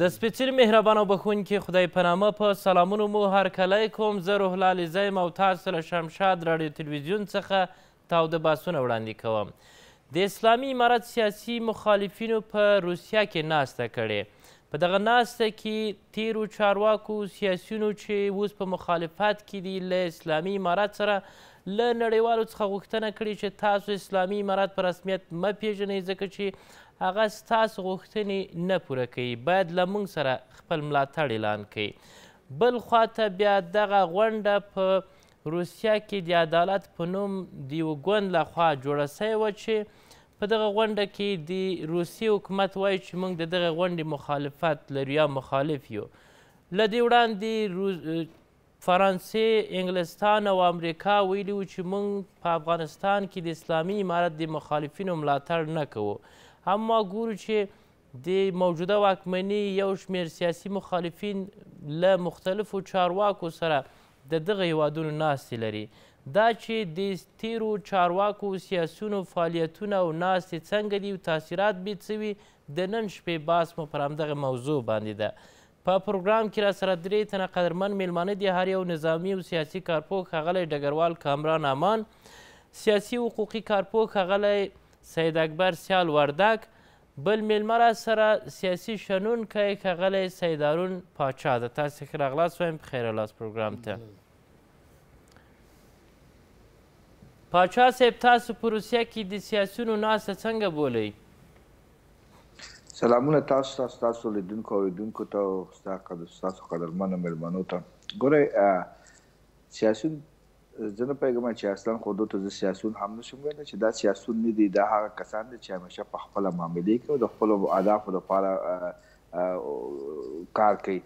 د سپېڅلي مهربان او بخونکي خدای په نامه په سلامونو مو هرکلی کوم زه روحلالي زیم او تاسو له شمشاد راډیو تلویزیون څخه تاوده باسونه وړاندې کوم د اسلامي امارت سیاسي مخالفینو په روسیه کې ناسته کړې په دغه ناسته کې تیرو چارواکو سیاسیونو چې اوس په مخالفت کې دي له اسلامي امارت سره له نړیوالو څخه غوښتنه کړې چې تاسو اسلامي امارات په رسمیت مه پیژنئ ځکه چې هغه ستاسو غوښتنې نه پوره کوي باید له موږ سره خپل ملاتړ اعلان کوي بل خواته بیا دغه غونډه په روسیه کې د عدالت په نوم د یوه ګوند لخوا جوړه سوې وه چې په دغه غونډه کې د روسیې حکومت وایي چې موږ د دغه غونډې مخالفت لرو یا مخالف یو له دې وړاندې فرانسې انګلستان او امریکا ویلي وو چې موږ په افغانستان کې د اسلامي امارت د مخالفینو ملاتړ نه کوو هم ما ګورو چې د موجوده واکمنۍ یو شمېر سیاسي مخالفین له مختلفو چارواکو سره د دغه هیوادونو ناستې لري دا چې د تیرو چارواکو سیاسونو فعالیتونه او ناستې څنګه دي او تاثیرات بې څه وي د نن شپې بحث مو پر همدغه موضوع باندې ده په پروګرام کې را سره درې تنه قدرمن میلمانه دي هر یو نظامي او سیاسي کارپوه ښاغلی ډګروال کامران امان سیاسي حقوقي کارپوه ښاغلی سید اکبر سیال وردک بل میلمه را سره سیاسي شنونکی ښاغلی سیدارون پاچا ده تاسې ښه راغلاست وایم پخیر لاس پروګرام ته پاچا صاحب تاسو په روسیه کې د سیاسیونو ناسته څنګه بولئ سلامونه تاسو ته ستاسو لیدونکو او اوریدونکو ته او ستاسو قدرمنو میلمنو ته ګورئ سیاسیون زه نه پیغام چې اصلا خودو ته سیاسون هم نشم ویل چې دا سیاسون نه دي دا هغه کسان دي چې همیشه په خپل معاملې کې او د خپل اهدافو لپاره کار کوي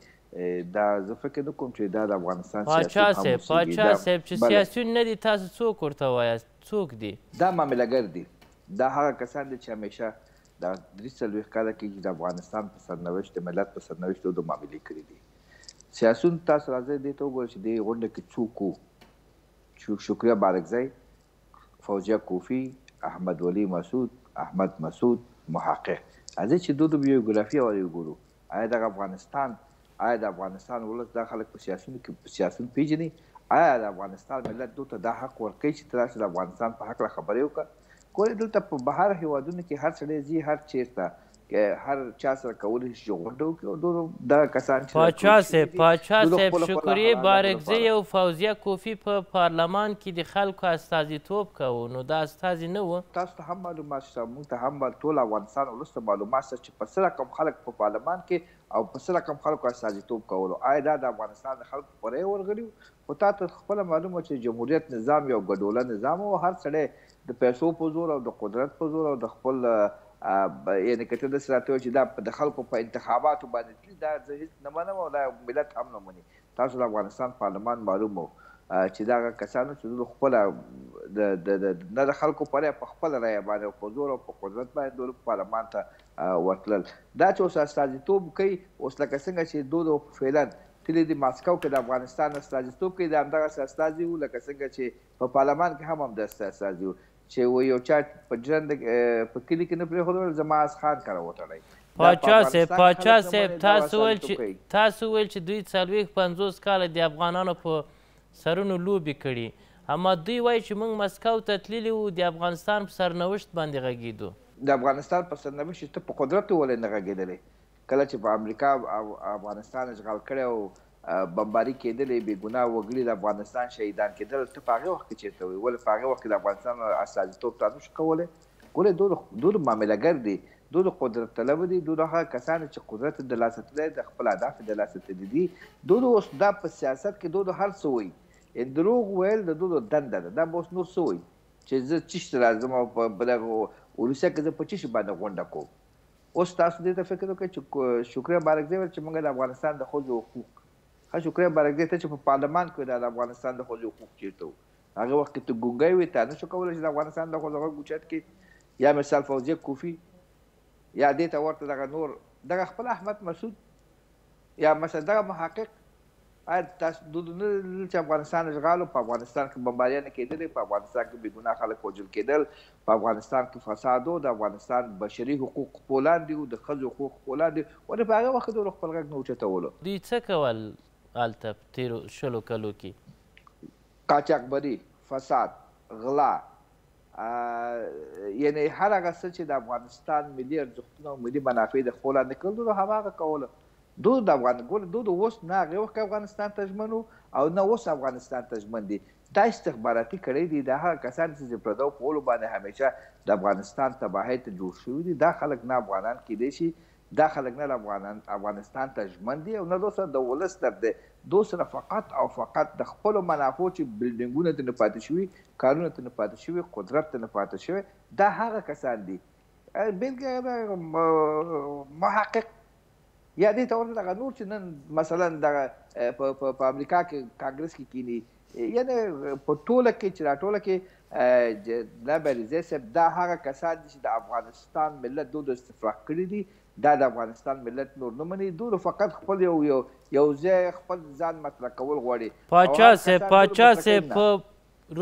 دا زه فکر کوم چې دا د افغانستان پاچا صاحب پاچا صاحب چې سیاسون نه دي تاسو څوک ورته وایاست څوک دي دا معاملګر دي دا هغه کسان دي چې همیشه دا درې څلوېښت کاله کې د افغانستان په سرنوشت د ملت په سرنوشت د معاملې کړې دي سیاسون تاسو راځي دي ته وګورئ چې د غونډه کې څوک شکریہ بارکزی فوجیه کوفی احمد ولی مسعود احمد مسعود محقق از چې دوه بیوګرافي او وګورو آیا د افغانستان آیا د افغانستان ولس د خلک په سیاستونو کې سیاستون پیژني آیا د افغانستان ملت دوی ته د حق ورکړي چې تراسه د افغانستان په حق خبرې وکړي کولې دلته په بهر هیوادونو کې هر څه دي هر چیرته کې هر چا سره کول شي غونډو کې او دوه د کسان چې پاچا صاحب پاچا صاحب شکرې بارکزي او فوزیه کوفی په پارلمان کې د خلکو استازیتوب کوو نو دا استازي نه و تاسو ته هم معلومات شته موږ ته هم ټول افغانستان ولسته معلومات شته چې په سره کم خلک په پارلمان کې او په سره کم خلکو استازیتوب کولو آیا دا د افغانستان د خلکو پرې ورغلی خو تاسو خپل معلومه چې جمهوریت نظام یو ګډوله نظام او هر سړی د پیسو په زور او د قدرت په زور او د خپل آ... یعنی کته د ساتو چې دا د خلکو په انتخاباتو باندې تل دا زه هیڅ نه منم او دا ملت هم نه مني تاسو د افغانستان پارلمان معلومو چې دا کسانو چې د خپل د د نه د خلکو پرې په خپل رای باندې په زور او په قدرت باندې د پارلمان ته ورتلل دا چې اوس استازیتوب کوي اوس لکه څنګه چې دوه فعلان تلې د ماسکو کې د افغانستان استازیتوب کوي د همدغه استازي لکه څنګه چې په پارلمان کې هم هم د استازي چې و یو چا په جرند په کلی کې نه پرېښودل زما اس خان کره وتړی پاچا صاحب پاچا صاحب تاسو ویل چې تاسو ویل چې دوی څلوېښت پنځوس کاله د افغانانو په سرونو لوبې کړي اما دوی وایي چې موږ مسکو ته تللي وو د افغانستان په سرنوشت باندې غږېدو د افغانستان په سرنوشت ته په قدرت ولې نه غږېدلی کله چې په امریکا افغانستان اشغال کړی او بمباری کېدلې بې ګناه وګړي د افغانستان شهیدان کېدل ته په هغه وخت کې چیرته وي ول په هغه وخت کې د افغانستان استازیتوب تاسو شو کوله ګوره دوه دوه معاملګر دي دوی د قدرت طلب دي دوی هغه کسان چې قدرت د لاسه تلای د خپل اهداف د لاسه تدي دي دوی اوس دا په سیاست کې دوی هر څه وایي دروغ ویل د دوی دنده ده دا اوس نور څه وایي چې زه چیشت راځم او په دغه ورسیا کې زه په چیشت باندې غونډه کوم اوس تاسو دې ته فکر وکړئ چې شکر مبارک دی چې موږ د افغانستان د خوځو حقوق ښه شکر مبارک دی ته چې په پارلمان کې د افغانستان د ښځو حقوق چیرته وو هغه وخت ته ګونګی وي ته نه شو کولی چې د افغانستان د ښځو حقوق چت کې یا مثال فوزیه کوفی یا دې ته ورته دغه نور دغه خپل احمد مسعود یا مثلا دغه محقق اې تاسو د نړۍ چې افغانستان اشغال په افغانستان کې بمباریان کېدل په افغانستان کې بیګناه خلک وجل کېدل په افغانستان کې فساد او د افغانستان بشري حقوق پولاند او د خځو حقوق پولاند او په هغه وخت د خپل غږ نوچته ولو دي څه کول هلته تیرو شلو کلو کې قاچاقبري فساد غلا یعنی هر هغه څه چې د افغانستان ملي ارزښتونه او ملي منافع د خپل نه کول نو هغه کوله دو د افغان ګول دو د وست نه هغه وخت افغانستان تجمنو او نه اوس افغانستان تجمن دي دا استخباراتي کړي دي دا هغه کسان چې پردو پولو باندې همیشه د افغانستان تباهي ته جوړ شوی دي دا خلک نه افغانان کې دي شي دا خلک نه افغانان افغانستان ته ژمن دي او نه دوسه د ولس تر دي دوسره فقط او فقط د خپل منافعو چې بلډینګونه ته نه پاتې شوي کارونه ته نه پاتې شوي قدرت ته نه پاتې شوي دا هغه کسان دي بلګه محقق یا دې ته ورته دغه نور چې نن مثلا دغه په امریکا کې کانګرس کې کینی یعنی په ټوله کې چې راټوله کې د بریزه سب دا هغه کسان چې د افغانستان ملت دوه استفراق کړی دي دا د افغانستان ملت نور نه مني دوی فقط خپل یو یو یو ځای خپل ځان مطرح کول غواړي پاچا صاحب پاچا صاحب په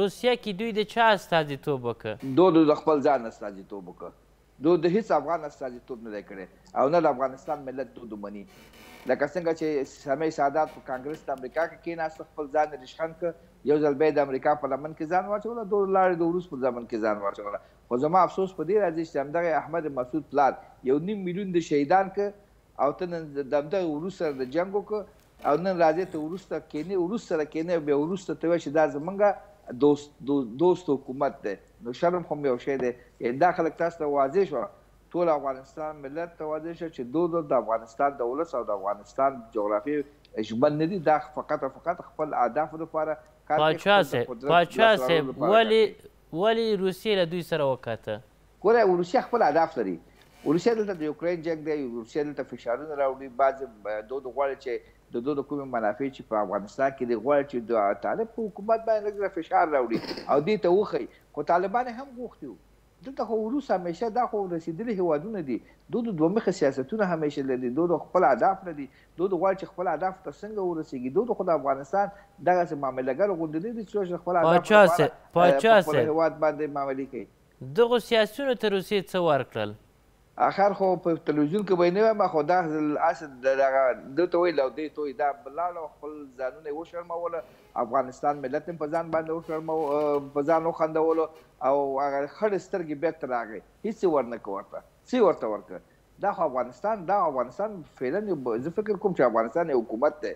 روسیه کې دوی د چا استازیتوب وکړ دوی د خپل ځان استازیتوب وکړ دو د هیڅ افغان استازیتوب نه کړي او نه افغانستان ملت دو دمنې لکه څنګه چې سمې سادات په کانګرس د امریکا کې کېناست خپل ځان ریشخند ک یو ځل به د امریکا پرلمن کې ځان واچول دوه لارې د روس پر ځمن کې ځان واچول خو زما افسوس په دې راځي چې همدغه احمد مسعود پلان یو نیم میلیون د شهیدان ک او ته نن دمدغه روس سره د جنگ وک او نن راځي ته روس ته کېنه روس سره کېنه به روس ته وای چې دا زمونږه دوست دو دوست حکومت دی نو شرم خو یو شی دی دا خلک تاسو ته واضح شو ټول افغانستان ملت ته واضح شو چې دوه د افغانستان دولت او د افغانستان جغرافي ژمن نه دي دا فقط فقط خپل اهداف لپاره پاچا سه پاچا سه ولی ولی روسیې له دوی سره وکاته ګوره روسیه خپل اهداف لري روسیه دلته د یوکرين جنگ دی روسیه دلته فشارونه راوړي بعض دوه غواړي چې د دوی د کومې منافع چې په افغانستان کې دی غواړي چې د طالب په حکومت باندې لږ فشار راوړي او دې ته وخی خو طالبان هم غوښتي وو دلته خو روس همیشه دا خو رسیدلې هوادونه دي دوی د دوه مخه سیاستونه همیشه لري دوی خپل اهداف لري دوی غواړي چې خپل اهداف ته څنګه ورسیږي دوی خو د افغانستان دغه څه معاملګر غوډلې دي چې خپل اهداف پاچا سه پاچا سه هواد باندې معاملې کوي دغه سیاستونه ته روسي څه ورکړل اخر خو په تلویزیون کې ویني ما خو دا اسد دغه دته وی لو دی توي دا بلال خپل ځانونه و شرمول افغانستان ملت په ځان باندې و شرمو په ځان وخندول او هغه خړ سترګې به تر راغی هیڅ ورنه کوته سی ورته ورکه دا خو افغانستان دا افغانستان فعلا زه فکر کوم چې افغانستان یو حکومت دی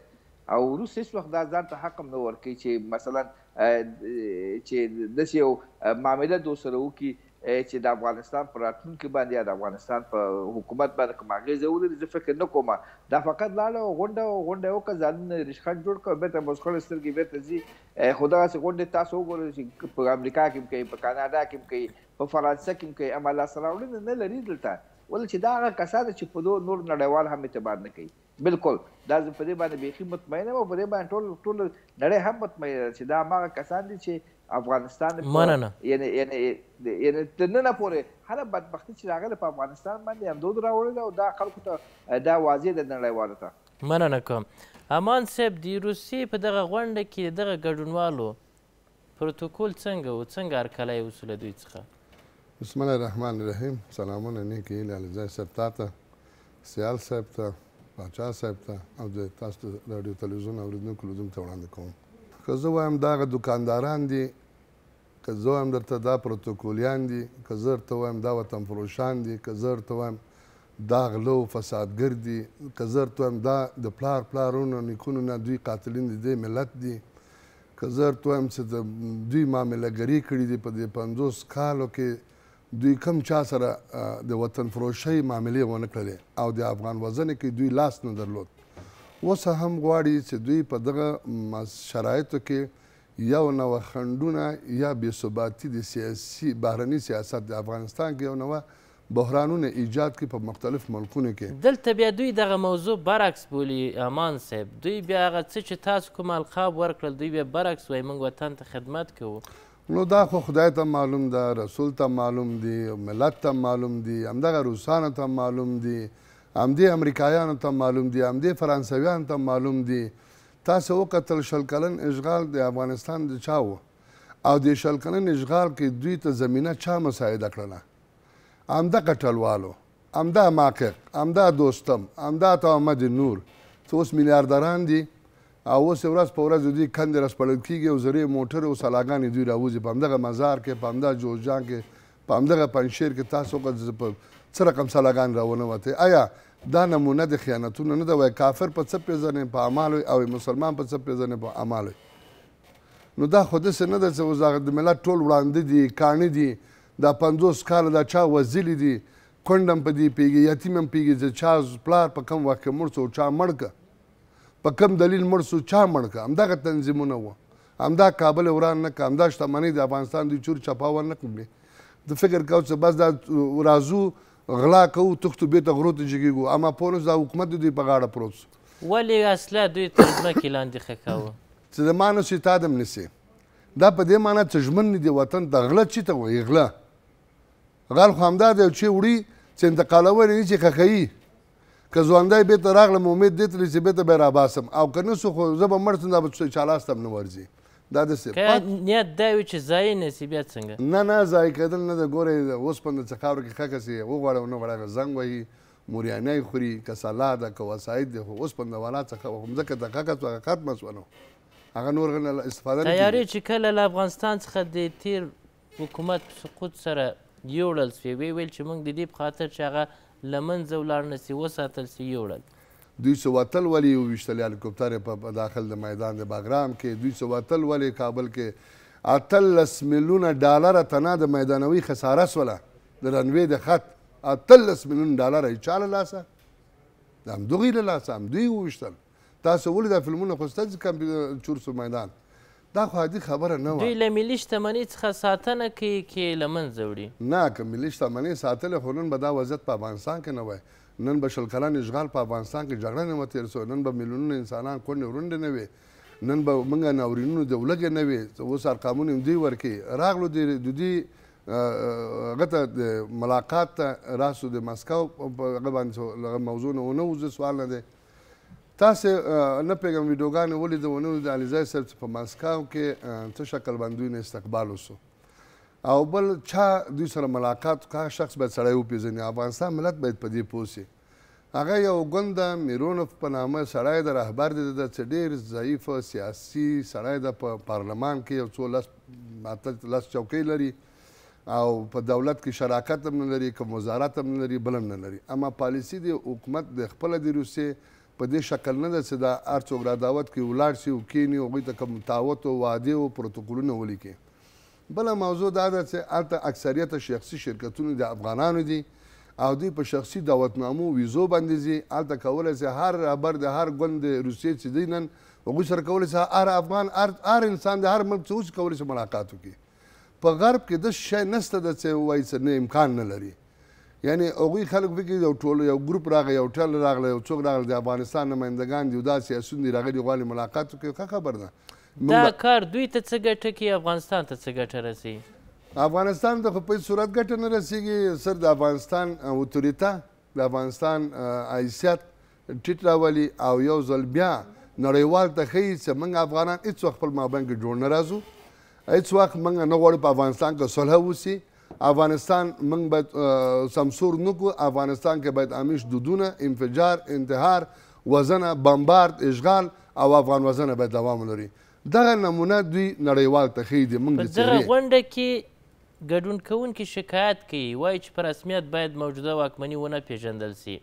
او روس هیڅ وخت دا ځان ته حق نه ورکوي چې مثلا چې د یو معاملې دوسرو کې چې د افغانستان پر راتلونکي باندې د افغانستان په حکومت باندې کوم اغیز ولري زه فکر نه کوم دا فقط لاله غونډه غونډه او کزان ریشخان جوړ کړ به ته مسخره سترګې به ته زی خدا سره غونډه تاسو وګورئ چې په امریکا کې کوي په کاناډا کې کوي په فرانسې کې کوي اما الله سره وړاندې نه لري دلته ول چې دا هغه کساده چې په دوه نور نړیوال هم اعتبار نه کوي بالکل دا په دې باندې بیخي مطمئنه او په دې باندې ټول ټول نړۍ هم مطمئنه چې دا ما کسان دي چې افغانستان مننه یعنی یعنی یعنی تننه پورې هر بدبختی چې راغله په افغانستان باندې هم دود راوړل او دا خلکو ته دا واضح د نړیوالو ته مننه کوم امان صاحب د روسیې په دغه غونډه کې دغه ګډونوالو پروتوکول څنګه و څنګه هرکلی وسوله دوی څخه بسم الله الرحمن الرحیم سلامونه نیکې هیلې علیزی صاحب تا ته سیال صاحب ته پاچا صاحب ته او د تاسو د راډیو تلویزیون اورېدونکو لیدونکو ته وړاندې کوم که زه وایم دا هغه دوکانداران دي که زه وایم درته دا پروتوکولیان دي که زه درته وایم دا وطن فروشان دي که زه درته وایم دا غله و فسادګر دي که زه درته وایم دا د پلار پلارونو نیکونو نه دوی قاتلین دي دی ملت دي که زه درته وایم چې دوی معاملهګري کړي دي په دې پنځوس کالو کې دوی کم چا سره د وطن فروشۍ معاملې ونه کړلې او د افغان وزنې کې دوی لاس نه درلود اوس هم غواړي چې دوی په دغه شرایطو کې یو نو خندونه یا بې ثباتي د سیاسي بهرني سیاست د افغانستان کې یو نو بحرانونه ایجاد کوي په مختلف ملکونو کې دلته بیا دوی دغه موضوع برعکس بولي امان صاحب دوی بیا هغه څه چې تاسو کوم القاب ورکړل دوی بیا برعکس وایي موږ وطن ته خدمت کوو نو دا خو خدای ته معلوم ده رسول ته معلوم دی ملت ته معلوم دی همدغه روسانو ته معلوم دی همدې امریکایانو ته معلوم دي همدې فرانسویانو ته معلوم دي تاسو وکتل شل کلن اشغال د افغانستان د چا و او د شل کلن اشغال کې دوی ته زمینه چا مساعده کړله همدغه ټلوالو همدا ماقق همدا دوستم همدا تعامد نور څه اوس میلیاردران دي او اوس ورځ په ورځ دوی کندې رسپړل کېږي او زرې موټر او سلاګانې دوی راوځي په همدغه مزار کې په همدغه جوزجان کې په همدغه پنجشیر کې تاسو که په څه رقم سلاګان راونه وتې آیا دا نمونه د خیانتونو نه ده وای کافر په څه پیژنې په اعمالو او مسلمان په څه پیژنې په اعمالو نو دا خو داسې نه ده چې اوس د ملت ټول وړاندې دي کاڼه دي دا پنځوس کاله دا چا وزلي دي کونډ هم په دې پیږي یتیم هم پیږي چې چا پلار په کوم وخت کې مړ سو چا مړ که په کوم دلیل مړ سو چا مړ که همدغه تنظیمونه وه همدا کابل وران نه که همدا شتمنۍ د افغانستان دوی چور چپاول نه کړلې د فکر کو چې بس دا رازو غلا کوو تختو بیرته غرو ته جګېږو اما پولس دا حکومت د دوی په غاړه پروت ولې اصله دوی تر ځمکې لاندې ښه کاوه چې د ما نه شي تا دم نیسي دا په دې معنی چې ژمن نه دی وطن د غله چی ته وایي غله غل خو همدا دی چې وړي چې انتقالول یې چې خخیي که ځوانډای به ته راغلم امید دې ته چې به ته به را باسم او که نه سو خو زه به مړ سم دا به چالاسم نه ورځي دا د سه که نیت دا وي چې ځای نسی بیا څنګه نه نه ځای کېدل نه د ګورې اوسپنه چې خاورو کې ښه کسې وغواړه ونه وړه زنګ وهي موریانی خوري که سلا ده که وساید دی خو اوسپنه والا څخه هم ځکه د ښه کس هغه ختمه سوه نو هغه نور غنه استفاده نه تیاری چې کله له افغانستان څخه د تیر حکومت سقوط سره یوړل سوې ویې ویل چې موږ د دې په خاطر چې هغه له منځه ولاړ نه سي وساتل سي یوړل دوی سو وتل ولی وشتل هلیکوپټر په داخل د میدان د باګرام کې دوی سو وتل ولی کابل کې اتلس میلیونه ډالر تنه د میدانوي خساره سوله د رنوي د خط اتلس میلیون ډالر یې چاله لاسه د همدغې له لاسه همدوی وویشتل تاسو ولې دا فلمونه خو ستاسې کمپیوټر چور سو میدان دا خو عادي خبره نه وه دوی له ملي شتمنۍ څخه ساتنه کوي کې یې له منځه وړي نه که ملي شتمنۍ ساتلې خو نن به دا وضعیت په افغانستان کې نه وای نن به شل کلن اشغال په افغانستان کې جګړه نه وتیر سو نن به میلیونونه انسانان کونډې ورونډې نه وي نن به موږ ناورینونو د ولګې نه وي اوس ارقامونه هم دوی ورکوي راغلو د دوی هغه ته ملاقات ته راسو د مسکو هغه باندې هغه موضوع نه ونه وزه سوال نه دی تاسو نه پیغام ویډیوګانې ولیدو نه د علیزای صاحب په مسکو کې څه شکل باندې استقبال وسو او بل چا دوی سره ملاقات کا شخص به سړی وپیژني افغانستان ملت باید په دې پوه شي هغه یو ګوند میرونف په نامه سړی د رهبر دی د ډېر ضعیف سیاسي سړی د په پارلمان کې یو څو لس لس چوکۍ لري او په دولت کې شراکت هم نه لري که وزارت هم نه لري بل هم نه لري اما پالیسي د حکومت د خپله د روسیې په دې شکل نه ده چې دا هر څوک را دعوت کوي ولاړ شي او کښېني هغوی ته کوم تعوت او وعدې او پروتوکولونه ولیکي بل موضوع دا ده چې البته اکثریت شخصي شرکتونه د افغانانو دي او دوی په شخصي دعوتنامو ویزو باندې زی البته کولای شي هر رهبر د هر ګوند روسیې چې دی نن هغوی سره کولی شي هر افغان هر انسان د هر ملک څه اوس کولی شي ملاقات وکړي په غرب کې داسې شی نسته ده چې وایي څه نه امکان نه لري یعنی هغوی خلک فکر یو ټول یو ګروپ راغی یو ټل راغلی یو څوک راغلی د افغانستان نمایندګان دي او دا سیاسون دي راغلي غواړي ملاقات وکړي ښه خبر ده دا کار دوی ته څه ګټه کوي افغانستان ته څه ګټه رسي افغانستان ته خو په صورت ګټه نه رسیږي سر د افغانستان اوتوریته د افغانستان حیثیت ټیټ راولي او یو ځل بیا نړیوال ته ښیي چې موږ افغانان هېڅ وخت خپل مابین کې جوړ نه راځو هېڅ وخت موږ نه غواړو په افغانستان کې صلح وسي افغانستان موږ باید سمسور نکو افغانستان کې باید همیش دودونه انفجار انتحار وزنه بمبارد اشغال او افغان وزنه باید دوام ولري دغه نمونه دوی نړیوال ته ښیي دي موږ د دغه غونډه کې ګډون کوونکي شکایت کوي وایي چې په رسمیت باید موجوده واکمني ونه پیژندل سي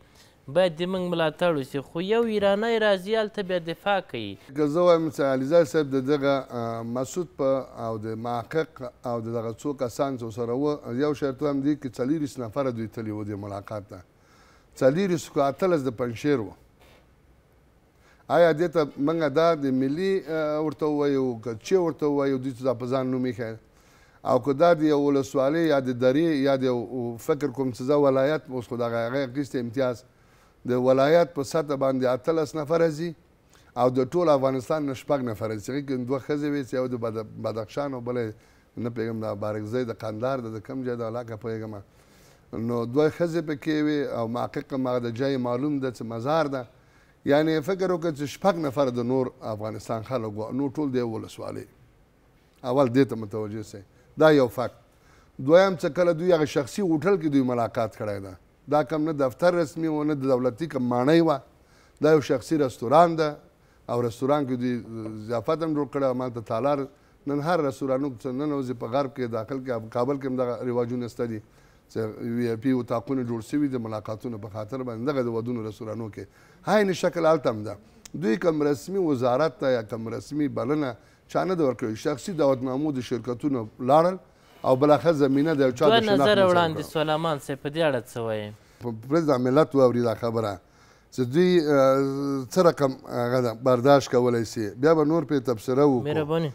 باید د موږ ملاتړ وسي خو یو ایرانی راځي هلته بیا دفاع کوي که زه وایم چې علیزاد صاحب د دغه مسعود په او د محقق او د دغه څو کسان چې سره وه یو شرط هم دی چې څلېرویشت نفره دوی تلي وو دې ملاقات ته څلېرویشت خو اتلس د پنجشیر وو آیا دې ته موږ دا د ملي ورته وایو که چې ورته وایو دوی ته دا په ځان نوم ایښی او که دا د یو ولسوالۍ یا د درې یا د فکر کوم څه زه ولایت اوس خو دغه هغې اخیستی امتیاز د ولایت په سطح باندې اتلس نفره ځي او د ټول افغانستان نه شپږ نفره ځي چې دوه ښځې وې چې یو د بدخشان او بلې نه پوهېږم د بارکزۍ د قندار د کوم ځای د علاقه پوهېږم نو دوه ښځې پکې وې او محقق هم هغه د ځای معلوم ده چې مزار ده یعنی فکر وکړه چې شپږ نفر د نور افغانستان خلک وو نو ټول دی ولسوالۍ اول دې ته متوجه سي دا یو فکت دویم چې کله دوی هغه شخصي هوټل کې دوی ملاقات کړی ده دا کم نه دفتر رسمي و نه د دولتي کم ماڼۍ وه دا یو شخصي رستوران ده او رستوران کې دوی ضیافت هم جوړ کړی همالته تالار نن هر رستورانو چې ننوځي په غرب کې داخل کې کابل کې هم دغه رواجونه سته دي وی پی وتاقونه جوړ شوي د ملاقاتونو په خاطر باندې دغه د ودونو رسورانو کې هاین شکل الته هم ده دوی کوم رسمي وزارت ته یا کوم رسمي بلنه چانه د ورکړي شخصي دعوتنامو د شرکتونو لاړل او بلاخه زمینه د یو چا د شناخت نظر وړاندې سلامان سي په دې اړه څه وایي په پرز د ملت واوري دا خبره چې دوی څه رقم هغه برداشت کولی سي بیا به نور په تبصره وکړو مهرباني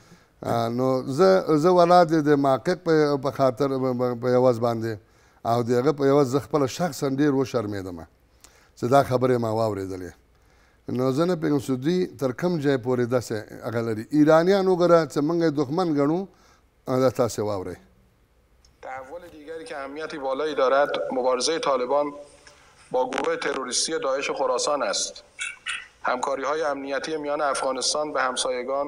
نو زه زه ولاد د محقق په خاطر په یواز باندې او د هغه په یوه زه خپله شخصا ډېر وشرمېدم چې دا خبرې ما واورېدلې نو زه نه پوهېږم سودي تر کوم ځای پورې داسې هغه لري ایرانیان وګوره چې موږ یې دښمن ګڼو دا تاسې واورئ تحول دیگری که اهمیت بالایی دارد مبارزه طالبان با گروه تروریستی داعش خراسان است همکاری های امنیتی میان افغانستان و همسایگان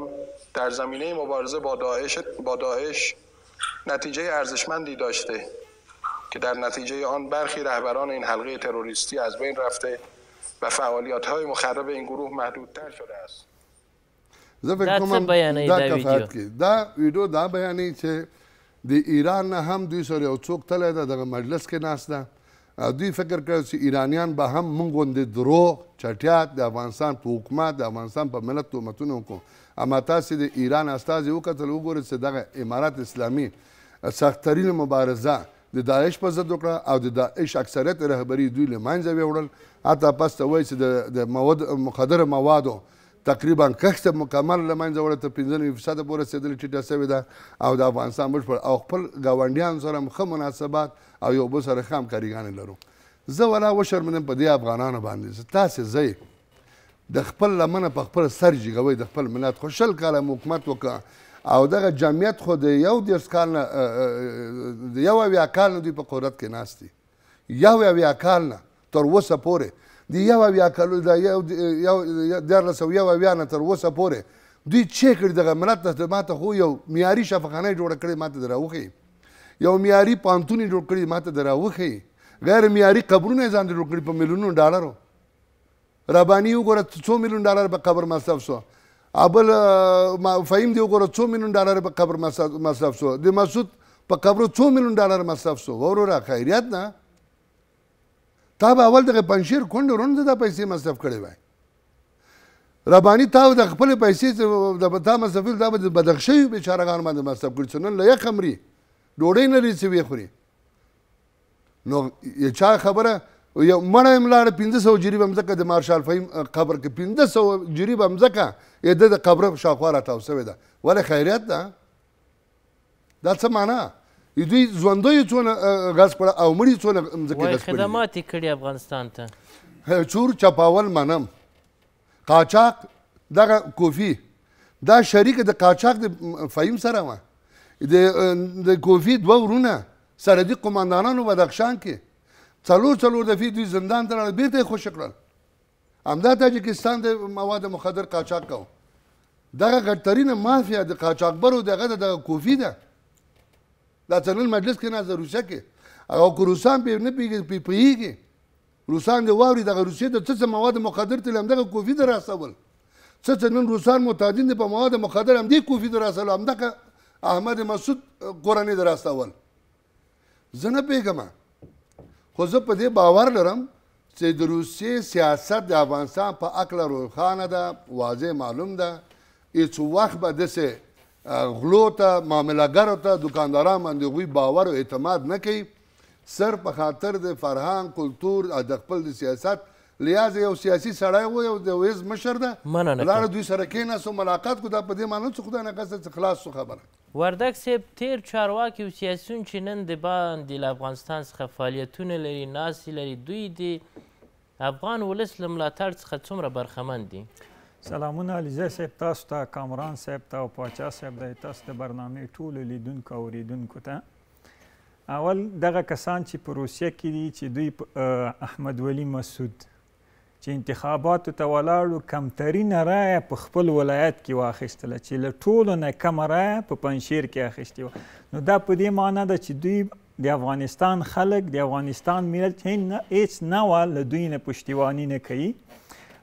در زمینه مبارزه با داعش, با داعش نتیجه ارزشمندی داشته که در نتیجه آن برخی رهبران این حلقه تروریستی از بین رفته و فعالیت های مخرب این گروه محدودتر شده است زه فکر کوم دا کفایت کی دا ویډیو دا بیانې چې د ایران نه هم دوی سره یو څوک تللی ده دغه مجلس کې ناست ده دوی فکر کوي چې ایرانیان به هم موږ غوندې دروغ چټیات د افغانستان په حکومت د افغانستان په ملت تهمتونه وکړو اما تاسې د ایران استازي وکتل وګورئ چې دغه امارات اسلامي سختترین مبارزه د داعش په ضد وکړه او د داعش اکثریت رهبری دوی له منځه ویوړل حتی پس ته وایي چې د مواد مخدره موادو تقریبا کښته مکمل له منځه وړه ته پنځلوي فیصده پورې رسېدلې ټیټه سوې ده او د افغانستان بشپړ او خپل ګاونډیانو سره هم ښه مناسبات او یو بل سره ښه همکاریګانې لرو زه ولا وشرمېدم په دې افغانانو باندې چې تاسې زه د خپل لمنه په خپل سر جګوي د خپل ملت خو شل کاله مو حکومت وکړه او دغه جمعیت خو د یو دیرش کال نه د یو اویا کال نه دوی په قدرت کې ناست دي یو اویا کال نه تر اوسه پورې د یو اویا کالو د یو دیارلس او یو اویا نه تر اوسه پورې دوی چې کړي دغه ملت ته ما ته خو یو معیاري شفاخانه جوړه کړې ما ته د راوښیي یو معیاري پانتونې جوړ کړي ما ته د راوښیي غیر معیاري قبرونه یې ځان جوړ کړي په میلیونو ډالرو رباني وګوره څو میلیون ډالر به قبر مصرف شو ابل فهم دی وګوره 2 میلیون ډالر په قبر مصرف شو د مسعود په قبر 2 میلیون ډالر مصرف شو وروره خیریت نه تا به اول دغه پنځیر کونډ روند د پیسې مصرف کړي وای ربانی تا د خپل پیسې د تا مصرف دا به بدخشي بیچارهګان باندې مصرف کړي څنګه لې خمري ډوډۍ نه لري چې وی خوري نو چا خبره یو مړه هم لاړه پنځه سوه جریبه مځکه د مارشال فهیم قبر کې پنځه سوه جریبه مځکه یې د د قبره شاوخوا راټاو سوې ده ولې خیریت ده دا څه معنا دوی ژوندیو څونه غز کړه او مړي څونه مځکې غز کړي خدمات یې کړي افغانستان ته چور چپاول منم قاچاق دغه کوفي دا شریک د قاچاق د فهیم سره وه د کوفي دوه ورونه سره دي قماندانانو بدخشان کې څلور څلور دفعې دوی زندان ته لاړل بیرته خوش کړل همدا تاجکستان د مواد مخدر قاچاق کو دغه غټرینه مافیا د قاچاقبرو دغه د کوفی ده دا څنګه مجلس کې نه روسیا کې او که روسان په نه پیږي پیږي روسان د واوري دغه روسیې د څه مواد مخدر تل همدغه کوفی در راسول څه څه نن روسان متعدین په مواد مخدر هم دی کوفی در راسول همدغه احمد مسعود قرآنی در راسول زنه پیګمه خو زه په دې باور لرم چې د روسیې سیاست د افغانستان په عقل روښانه ده واضح معلوم ده هیڅ وخت به داسې غلو ته معاملهګرو ته دکانداران باندې هغوی باور او اعتماد نه کوي صرف په خاطر د فرهنګ کلتور او د خپل د سیاست لیاز یو سیاسي سړی و یو د ویز مشر ده لاړه دوی سره کېناستو ملاقات کو دا په دې معنی څه خدای نه قصد څه خلاص څه خبره وردک صاحب تیر چارواکي او سیاسیون چې نن د باندې له افغانستان څخه فعالیتونه لري ناستې لري دوی د افغان ولس له ملاتړ څخه څومره برخمن دي سلامونه علیزه صاحب تاسو ته کامران صاحب ته او پاچا صاحب د تاسو د برنامې ټولو لیدونکو او اوریدونکو ته اول دغه کسان چې په روسیه کې دي چې دوی احمد ولی مسعود چې انتخاباتو ته ولاړو کمترینه رایه په خپل ولایت کې واخیستله چې له ټولو نه کمه رایه په پنجشیر کې اخیستې وه نو دا په دې معنی ده چې دوی د افغانستان خلک د افغانستان ملت هیڅ نه وه له دوی نه پشتیباني نه کوي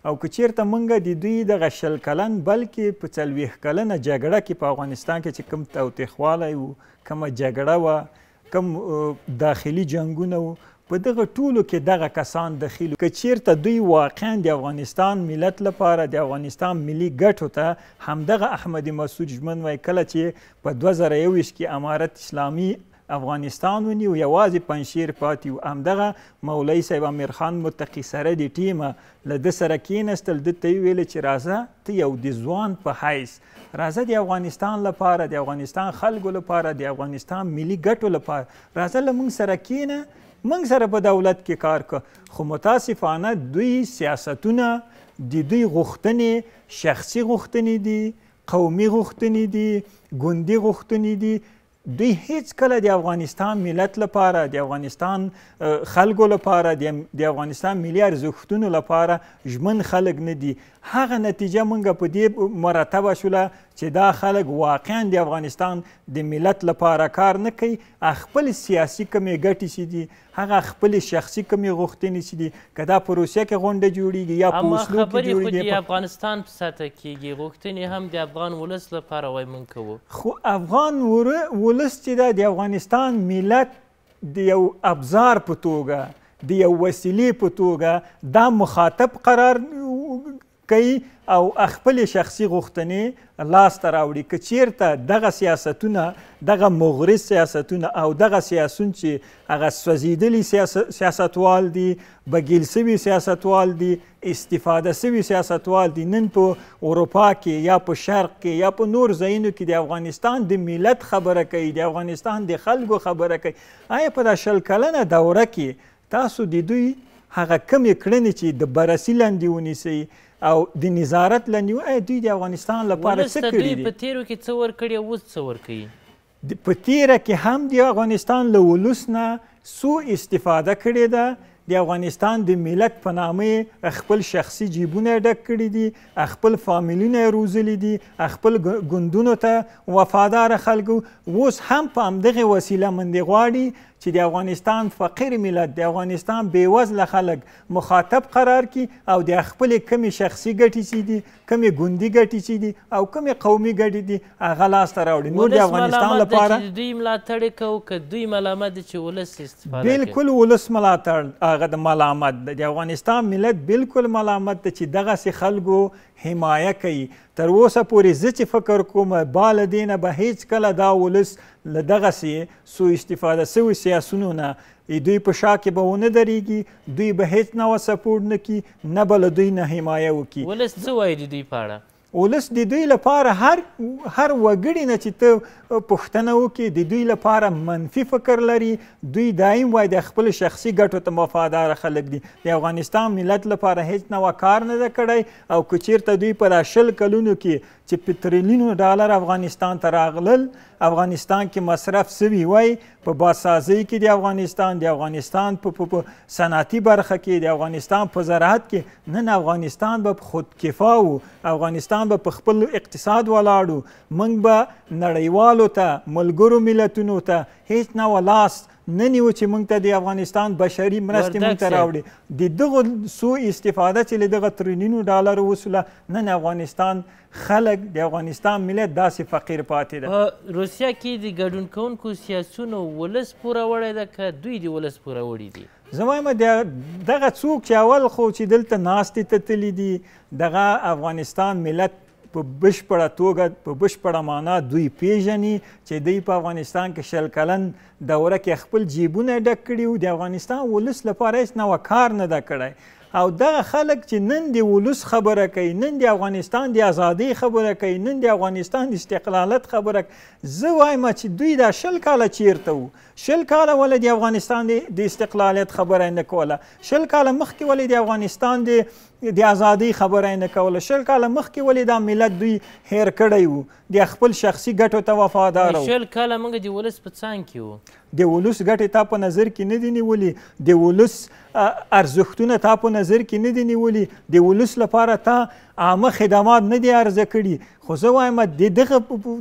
او که چیرته مونږ د دوی دغه شل کلن بلکې په څلوېښت کلنه جګړه کې په افغانستان کې چې کوم توتیخوالی و کومه جګړه وه کوم داخلي جنګونه و په دغه ټولو کې دغه کسان دخیل که چیرته دوی واقعا د افغانستان ملت لپاره د افغانستان ملي ګټو ته همدغه احمدی مسعود ژمن وای کله چې په 2021 کې امارت اسلامي افغانستان ونیو یوازې پنشیر پاتې و همدغه مولوي صاحب امیرخان متقي سره د ټیمه له ده سره کیناستل ده ته یې ویلې چې راځه ته یو د ځوان په حیث راځه د افغانستان لپاره د افغانستان خلکو لپاره د افغانستان ملي ګټو لپاره راځه له موږ سره کینه موږ سره په دولت کې کار که خو متاسفانه دوی سیاستونه د دوی غوښتنې شخصي غوښتنې دي قومي غوښتنې دي ګوندي غوښتنې دي دوی هیڅ کله د افغانستان ملت لپاره د افغانستان خلکو لپاره د افغانستان ملي ارزښتونو لپاره ژمن خلک نه دي هغه نتیجه مونږ په دې مرتبه شوله چې دا خلک واقعا د افغانستان د ملت لپاره کار نه کوي خپل سیاسي کمې ګټې چې دي هغه خپل شخصي کمی غوښتنې چې دي که دا په روسیه کې غونډه جوړیږي یا په اسلو کې جوړیږي د افغانستان په سطح کېږي غوښتنې هم د افغان ولس لپاره وای مونږ کوو خو افغان ولس چې دا د افغانستان ملت د یو ابزار په توګه د یو وسیلې په توګه دا مخاطب قرار کوي او خپل شخصي غوښتنې لاسته راوړي که چیرته دغه سیاستونه دغه مغرض سیاستونه او دغه سیاسون چې هغه سوځېدلي سیاستوال دي بګیل سوي سیاستوال دي استفاده سوي سیاستوال دي نن په اروپا کې یا په شرق کې یا په نور ځایونو کې د افغانستان د ملت خبره کوي د افغانستان د خلکو خبره کوي آیا په دا شل کلنه دوره کې تاسو د دوی هغه کمې کړنې چې د بررسي لاندې ونیسئ او د نظارت لنیو دوی د افغانستان لپاره څه کړی دي په تیرو کې څه ورکړي اوس څه ورکوي په تیره کې هم د افغانستان له ولس نه سو استفاده کړې ده د افغانستان د ملت په نامه خپل شخصي جیبونه ډک کړي دي خپل فامیلونه روزلي دي خپل ګوندونو ته وفادار خلکو اوس هم په همدغه وسیله مندې غواړي چې د افغانستان فقیر ملت د افغانستان بیوزله خلک مخاطب قرار کی او د خپل کمی شخصي ګټي چې دي کمی ګوندی ګټي چې دي او کمی قومي ګټي دي هغه لاسته راوړي نو د افغانستان لپاره دوی ملاتړ کوي که دوی ملامت دي چې ولس استفاده کوي بالکل ولس ملاتړ هغه د ملامت د افغانستان ملت بالکل ملامت چې دغه سي خلکو حمایه کوي تر اوسه پورې زه چې فکر کوم باله دینه به هیڅ کله دا ولس له دغسې سو استفاده سوي سیاسونو نه دوی په شا کې به ونه درېږي دوی به هیڅ نوه سپورټ نه کي نه به له دوی نه حمایه وکړي ولس څه وایي د دوی په اړه ولس د دوی لپاره هر هر وګړي نه چې ته پوښتنه وکړې د دوی لپاره منفي فکر لري دوی دایم وایي د خپل شخصي ګټو ته وفادار خلک دي د افغانستان ملت لپاره هیڅ نوه کار نه ده کړی او که چیرته دوی په دا شل کلونو کې چې په تریلیونو ډالر افغانستان ته راغلل افغانستان کې مصرف سوي وای په باسازۍ کې د افغانستان د افغانستان په صنعتي برخه کې د افغانستان په زراعت کې نن افغانستان به خودکفا و افغانستان به په خپل اقتصاد ولاړو موږ به نړیوالو ته ملګرو ملتونو ته هیڅ نه و لاس نه نیو چې موږ ته د افغانستان بشري مرستې موږ ته راوړي د دغه سو استفاده چې له دغه تریلیونو ډالر وسوله نن افغانستان خلک د افغانستان ملت داسې فقیر پاتې ده په روسیا کې د ګډون کوونکو سیاسونو ولس پوره وړی ده که دوی د ولس پوره وړي دي زما وایم دغه څوک چې اول خو چې دلته ناستې ته تللي دي دغه افغانستان ملت په بشپړه توګه په بشپړه معنا دوی پیژني چې دوی په افغانستان کې شل کلن دوره کې خپل جیبونه ډک کړي وو د افغانستان ولس لپاره هیڅ نوه کار نه ده کړی او دغه خلک چې نن د ولس خبره کوي نن د افغانستان د ازادۍ خبره کوي نن د افغانستان د استقلالت خبره زه وایم چې دوی دا شل کاله چیرته وو شل کاله ولې د افغانستان د استقلالیت خبره نه کوله شل کاله مخکې ولې د افغانستان د د ازادۍ خبره نه کوله شل کاله مخکې ولې دا ملت دوی هیر کړی وو د خپل شخصي ګټو ته وفادار وو شل کاله موږ د ولس په څان کې وو د ولس ګټې تا په نظر کې نه دي نیولې د ولس ارزښتونه تا په نظر کې نه دي نیولې د ولس لپاره تا عامه خدمات نه دي عرضه کړي خو زه وایم د دغه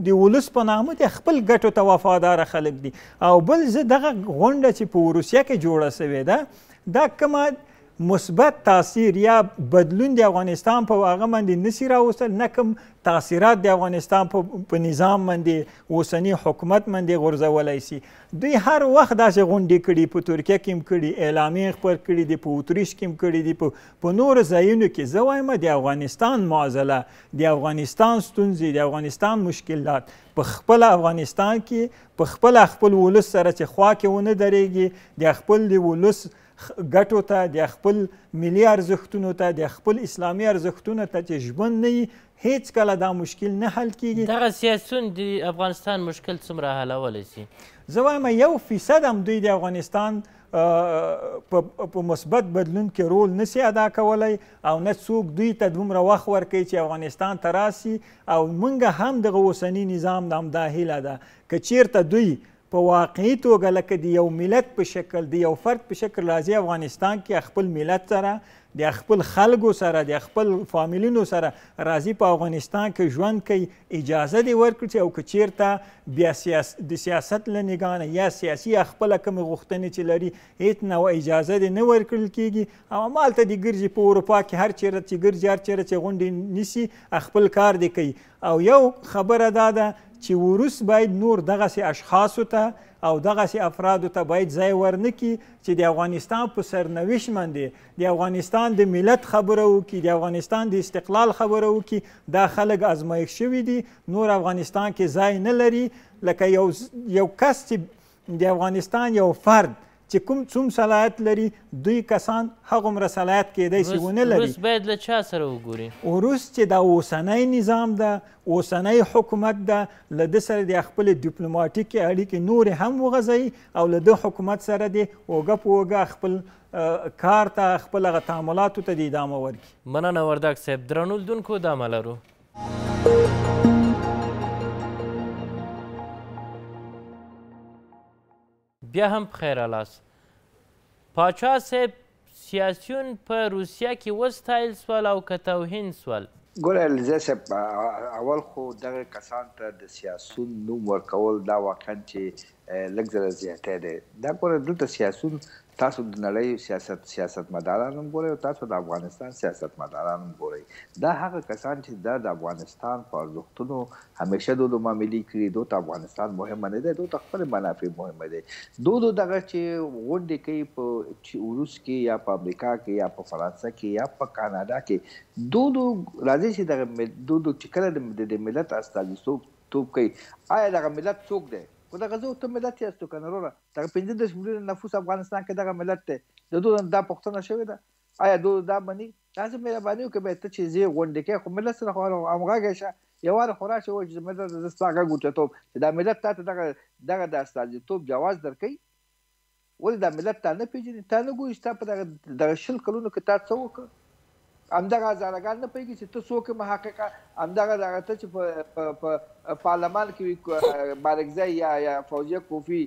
د ولس په نامه د خپل ګټو ته وفادار خلک دي او بل زه دغه غونډه چې په روسیه کې جوړه سوې ده دا کومه مثبت تاثیر یا بدلون د افغانستان په هغه باندې نسی راوستل نه کوم تاثیرات د افغانستان په نظام باندې اوسنی حکومت باندې غورځولی سي دوی هر وخت داسې غونډې کړي په ترکیه کې هم کړي اعلامیې خپور کړي دي په اتریش کې هم کړي دي په په نورو ځایونو کې زه وایم د افغانستان معضله د افغانستان ستونزې د افغانستان مشکلات په خپل افغانستان کې په خپل خپل ولس سره چې خوا کې ونه درېږي د خپل د ولس ګټو ته د خپل ملي ارزښتونو ته د خپل اسلامي ارزښتونو ته چې ژمن نه وي هیڅ کله دا مشکل نه حل کیږي دغه سیاسون د افغانستان مشکل څومره حلولی سي زه وایم یو فیصد هم دوی د افغانستان په مثبت بدلون کې رول نسی ادا کولی او نه څوک دوی ته دومره وخت ورکوي چې افغانستان ته راسي او موږ هم دغه اوسني نظام د همدا هیله ده که چیرته دوی په واقعي توګه لکه د یو ملت په شکل د یو فرد په شکل راځي افغانستان کې خپل ملت سره د خپل خلکو سره د خپل فامیلینو سره راځي په افغانستان کې ژوند کوي اجازه دی ورکړي او که چیرته بیا سیاس د سیاست له نگانه یا سیاسي خپل کوم غوښتنې چې لري هیڅ نو اجازه دی نه ورکړل کیږي او مالته د ګرځي په اروپا کې هر چیرته چې ګرځي هر چیرته چې غونډې نیسي خپل کار دی کوي او یو خبره دا ده چې وروس باید نور دغسې اشخاصو ته او دغسې افرادو ته باید ځای ورنکړي چې د افغانستان په سرنوشت باندې د افغانستان د ملت خبره وکړي د افغانستان د استقلال خبره وکړي دا خلک ازمایښت شوي دي نور افغانستان کې ځای نه لري لکه یو یو کس چې د افغانستان یو فرد چې کوم څوم صلاحیت لري دوی کسان هغومره صلاحیت کیدای شي ونه لري اوس باید له چا سره وګوري اوروس چې دا اوسنی نظام ده اوسنی حکومت ده له ده سره د خپل ډیپلوماټیکې اړیکې نورې هم وغځوي او له ده حکومت سره دې اوږه په اوږه خپل کار ته خپل هغه تعاملاتو ته د ادامه ورکړي مننه وردک صاحب درنو لیدونکو دا منلو بیا هم خیره لاس پاچا صاحب سیاسیون په روسیه کې وستایل سول او که توهین سول ګوره علیزه صاحب اول خو دغه کسان ته د سیاسون نوم ورکول دا واقعا چې لږ زره زیاتی دی دا ګوره دلته سیاسون تاسو د نړۍ سیاست سیاست مدارانم ګورئ او تاسو د افغانستان سیاست مدارانم ګورئ دا هغه کسان چې د افغانستان په ارزښتونو همیشه د معاملې کړي دوت افغانستان مهم نه دی دوت خپل منافع مهم دي دوه دغه چې غونډې کوي په روس کې یا په امریکا کې یا په فرانسه کې یا په کاناډا کې دوه راځي چې دغه دوه چې کله د ملت استازیتوب توپ کوي آیا دغه ملت څوک دی خو دغه زه ته ملت یاستو کنه وروره دغه 15 میلیونه نفوس افغانستان کې دغه ملت دی د دوی دا پښتنه شوې ده آیا دوی دا مني تاسو مې باندې کوم ته چې زه غونډه کې خو ملت سره خو امغه شه یو وار خورا شو چې ملت د ستاګه ګوټه ته چې دا ملت ته دغه دغه د استاجي توپ جواز درکې ولې دا ملت ته نه پیژنې تا نه ګورې چې تا په دغه شل کلونو کې تا څه وکړ همدغه زارګان نه پیږي چې ته څوک محقق همدغه دغه ته چې په پارلمان کې بارګزای یا یا فوجي کوفي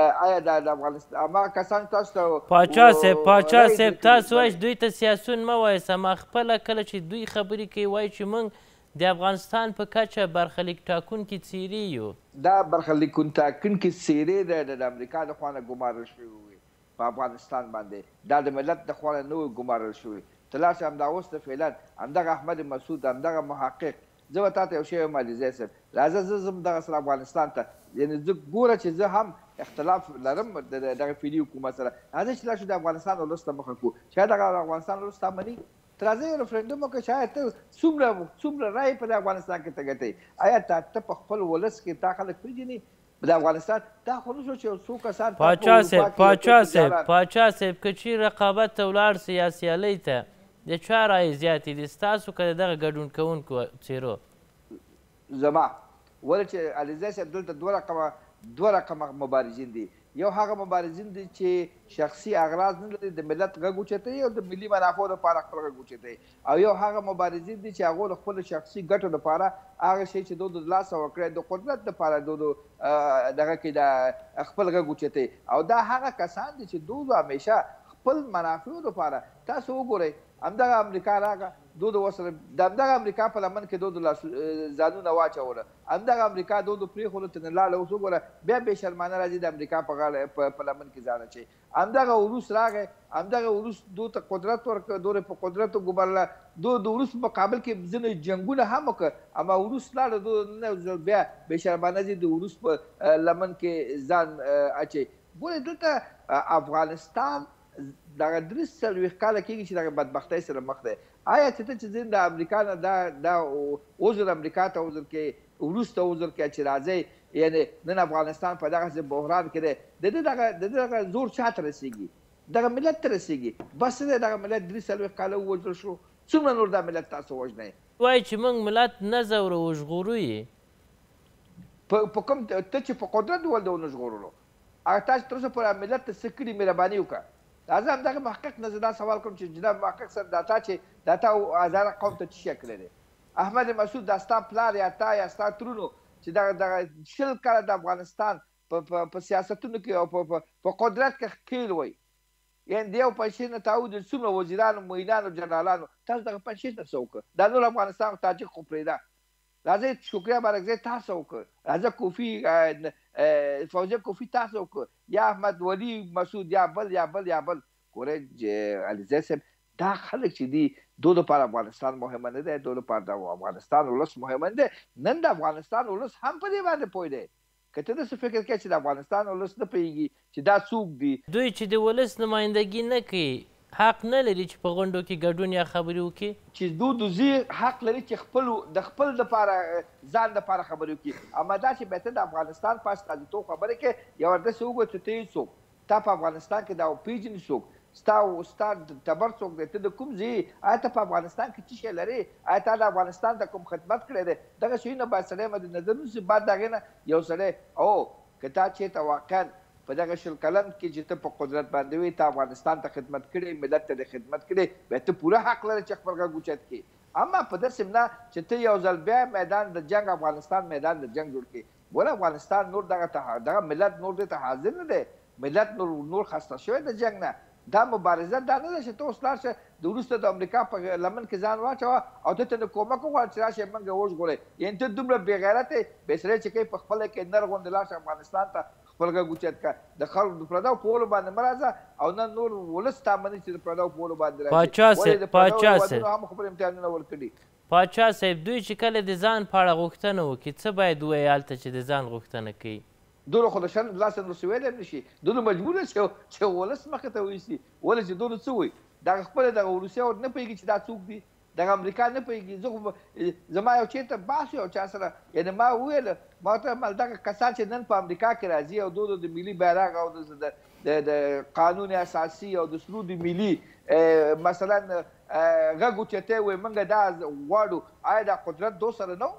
آیا د افغانستان اما کسان تاسو ته پاچا صاحب پاچا صاحب تاسو وایي دوی ته سیاسون مه وایي سما خپله کله چې دوی خبرې کوي وایي چې موږ د افغانستان په کچه برخلیک ټاکونکي څیرې یو دا برخلیک ټاکونکي څیرې د امریکا د خوانه ګمارل شوي په افغانستان باندې دا د ملت د خوانه نه ګمارل شوي تلاش هم دا اوس ته فعلا همدغه احمد مسعود همدغه محقق زه به تا ته یو شی وایم علیزی صاحب راځه زه ځم دغه سره افغانستان ته یعنې زه ګوره چې زه هم اختلاف لرم دغه فعلي حکومت سره راځه چې لا شو د افغانستان ولس ته مخه کړو شاید هغه افغانستان ولس ته مني تر راځي یو رفرندوم وکړه شاید ته څومره څومره رایې په افغانستان کې ته ګټئ آیا تا ته په خپل ولس کې تا خلک پېژني د افغانستان دا خو نه شو چې څو کسان پاچا صاحب پاچا صاحب پاچا صاحب که چی رقابت ته ولاړ سیاسي الی ته د چا رایې زیاتې دي ستاسو که د دغه ګډون کوونکو څیرو زما ولې چې علیزی صاحب دلته دوه رقمه دوه رقمه مبارزین دي یو هغه مبارزین دي چې شخصي اغراض نه لري د ملت غږ اوچتوي او د ملي منافعو لپاره خپل غږ اوچتوي او یو هغه مبارزین دي چې هغو د خپلو شخصي ګټو لپاره هغه شی چې دوی د لاسه ورکړی د قدرت لپاره دوی دغه کې د خپل غږ اوچتوي او دا هغه کسان دي چې دوی همیشه خپل منافعو لپاره تاسو وګورئ همدغه امریکا راغه دو د وسره د همدغه امریکا په لمن کې دو د ځانونه واچوله همدغه امریکا دو د پریخوله ته نه لاړه اوس وګوره بیا بې شرمانه راځي د امریکا په غاړه په لمن کې ځان اچوي همدغه وروس راغی همدغه وروس دو ته قدرت ورکړه دورې په قدرت وګبرله دو د وروس په مقابل کې ځینې جنګونه هم وکړه اما وروس لاړه دو نه بیا بې شرمانه ځي د وروس په لمن کې ځان اچوي ګوره دلته افغانستان دغه درې څلوېښت کاله کېږي چې دغه بدبختۍ سره مخ دی آیا چې ته چې ځین د امریکا نه دا دا عذر امریکا ته عذر کې وروسته عذر کې چې راځئ یعنې نن افغانستان په دغسې بحران کې دی د ده دغه د ده دغه زور چا ته رسېږي دغه ملت ته رسېږي بس دی دغه ملت درې څلوېښت کاله ووژل شو څومره نور دا ملت تاسو وژنئ وایي چې موږ ملت نه زوره وژغورو یې په کوم ته چې په قدرت ولده ونه ژغورلو هغه تاسو تر اوسه پورې ملت ته څه کړي مهرباني وکړه دا زه هم دغه محقق نه دا سوال کوم چې جناب محقق صاحب دا تا چې دا تا ازاره قوم ته څه کړی دی احمد مسعود دا ستا پلار یا تا یا ستا ترونو چې دا د شل کاله د افغانستان په سیاستونو کې او په قدرت کې خیل وای یعنې د یو پنځه نه تعود څومره وزیرانو مینانو جنرالانو تاسو دغه پنځه ته څوک دا نور افغانستان تاجک خو پرېدا راځي شکریا برګزه تاسو وکړه راځه کوفی فوزه کوفی تاسو وکړه یا احمد ولی مسعود یا بل یا بل یا بل کورې علیزه سم دا خلک چې دی دوه لپاره افغانستان مهمه نه ده دوه لپاره د افغانستان ولس مهمه ده نن د افغانستان ولس هم په دې باندې پوي دی کته د فکر کې چې د افغانستان ولس نه پیږي چې دا څوک دی دوی چې د ولس نمائندګي نه کوي حق نه لري چې په غونډو کې ګډون یا خبرې وکړي چې دو دوزی حق لري چې خپل د خپل لپاره ځان لپاره خبرې وکړي اما دا چې بیت د افغانستان په استازیتوب خبره کې یو داسې وګورئ چې ته څوک تا په افغانستان کې دا پیژنې څوک ستا او ستا تبر څوک دی ته د کوم ځای آیا ته په افغانستان کې څه شی لرې آیا تا د افغانستان د کوم خدمت کړی دی دغه شیونه باید سړی مد نظر ونیسي بعد د هغې نه یو سړی او که تا چېرته واقعا په دغه شل کلم کې چې ته په قدرت باندې وي ته افغانستان ته خدمت کړې ملت ته خدمت کړې به ته پوره حق لرې چې خپل غږ اوچت کړې اما په داسې نه چې ته یو ځل بیا میدان د جنگ افغانستان میدان د جنگ جوړ کړې ګوره افغانستان نور دغه ته دغه ملت نور دې ته حاضر نه دی ملت نور نور خسته شوی د جنگ نه دا مبارزه دا نه ده چې ته اوس لاړ شه د وروسته د امریکا په لمن کې ځان واچوه او ته ته کومک وغواړه چې راشي موږ وژغورې یعنې ته دومره بېغیرتې بې سړی چې کوي په خپله کې نر غوندې لاړ شه افغانستان ته خپل ګوچت کا د خلکو د پرداو په ول باندې مرزه او نن نور ولستا باندې چې د پرداو په ول باندې راځي پاچا سه پاچا سه هم خپل امتحانونه ورکړي پاچا صاحب دوی چې کله د ځان په اړه غوښتنه وکړي څه باید ووایي هلته چې د ځان غوښتنه کوي دونه خو د شر لاس نورڅه ویلی هم نه شي دونه مجبور چې چې ولس مخې ته ویسي ولې چې دونه څه وایي دغه خپله دغه ولسي نه پوهېږي چې دا څوک دی دغه امریکا نه پوهېږي زه زما یو چېرته بحث یو چا سره یعنې ما وویل ما ته مل دغه کسان چې نن په امریکا کې راځي او دوی د ملي بیرغ او د د قانون اساسي او د سلو د ملي مثلا غږ اوچتی وایي موږ دا غواړو آیا دا قدرت دو سره نه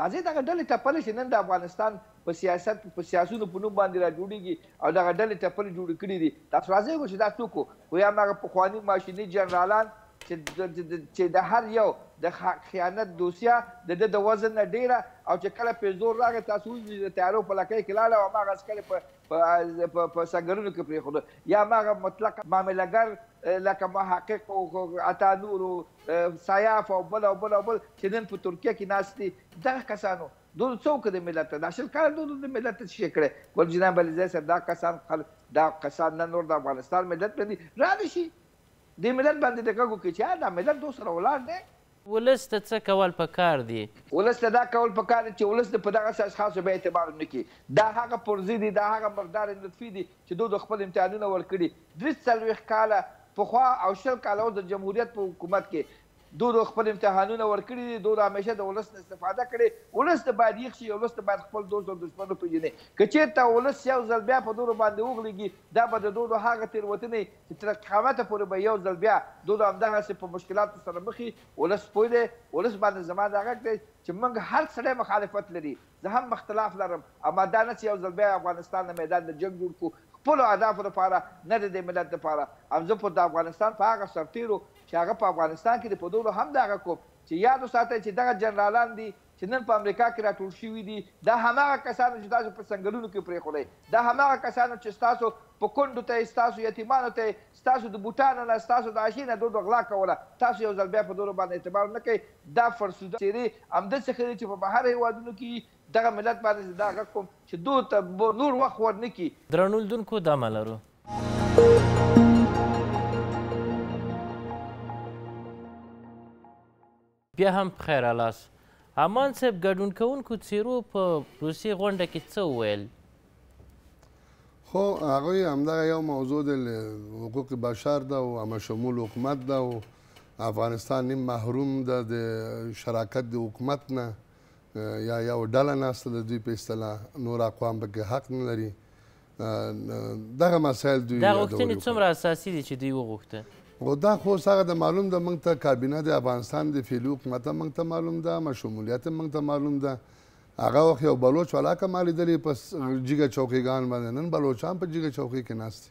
راځي دغه ډلې ټپلې چې نن د افغانستان په سیاست په سیاسونو په نوم باندې را جوړیږي او دغه ډلې ټپلې جوړې کړې دي تاسو راځئ چې دا څوک وو یا هغه پخواني ماشیني جنرالان چې د هر یو د خیانت دوسیه د د وزن نه ډیره او چې کله په زور راغی تاسو د تیارو په لکه کې لاله او ما غس کله په په په سنگرونو کې پری خود یا ما مطلق معاملګر لکه محقق او عطا نور او سیاف او بل او بل او بل چې نن په ترکیه کې ناشتي دغه کسانو دوه څوک د ملت د شل کال دوه د ملت شي کړه ګل جناب علی زې صاحب دا کسان دا کسان نن نور د افغانستان ملت باندې را شي دې ملت باندې د غږ وکړي چې دا ملت دوه سره ولاړ دی ولس ته څه کول پکار دی ولس ته دا کول پکار دی چې ولس په دغه اساس خاصو به اعتبار نه کړي دا هغه پرزې دي دا هغه مردار نطفي دي چې دوی د خپل امتحانونه ورکړي درې څلوېښت کاله پخوا او شل کاله د جمهوریت په حکومت کې دوی خپل امتحانونه ورکړي دي دوی همیشه د ولس نه استفاده کړي ولس ته باید یخ شي ولس ته باید خپل دوست او دشمن پیژني که چېرته ولس یو ځل بیا په دوی باندې وغلېږي دا به د دوی هغه تېروتنې چې تر قیامته پورې به یو ځل بیا دوی همدغسې په مشکلاتو سره مخ ولس پوه دی ولس باندې زما دا غږ دی چې موږ هر سړی مخالفت لري زه هم اختلاف لرم اما دا نه چې یو ځل بیا افغانستان د میدان د جنګ جوړ کړو خپلو اهدافو لپاره نه د دې ملت لپاره او زه په د افغانستان په هغه سرتیرو چې هغه په افغانستان کې د پدولو هم دغه کوب چې یاد وساتئ چې دغه جنرالان دي چې نن په امریکا کې راټول شوي دي دا هماغه کسانو چې تاسو په څنګلونو کې پرېښودی دا هماغه کسانو چې ستاسو په کونډو ته ستاسو یتیمانو ته ستاسو د بوټانو نه ستاسو د عشي نه دود غلا کوله تاسو یو ځل بیا په دورو باندې اعتبار نه کوي دا فرسوده څېرې همده څه ښه چې په بهر هېوادونو کې دغه ملت باندې دا غږ کوم چې دوی ته نور وخت ورنه کړي درنو لیدونکو دا ملرو بیا هم خیره لاس امان صاحب ګډون کوونکو څیرو په روسي غونډه کې څه وویل خو هغوی همدغه یو موضوع د حقوق بشر ده او همشمول حکومت ده او افغانستان نیم محروم ده د شراکت د حکومت نه یا یو ډله ناسته د دوی په اصطلاح نور اقوام پکې حق نه لري دغه مسایل دوی دا غوښتنې څومره اساسي دي چې دوی وغوښته او دا خو ساغه د معلوم د موږ ته کابینه د افغانستان د فعلي حکومت موږ ته معلوم ده ما شمولیت موږ ته معلوم ده هغه وخت یو بلوچ علاقه ما لیدلی په جګه چوکیګان باندې نن بلوچان په جګه چوکۍ کې ناست دي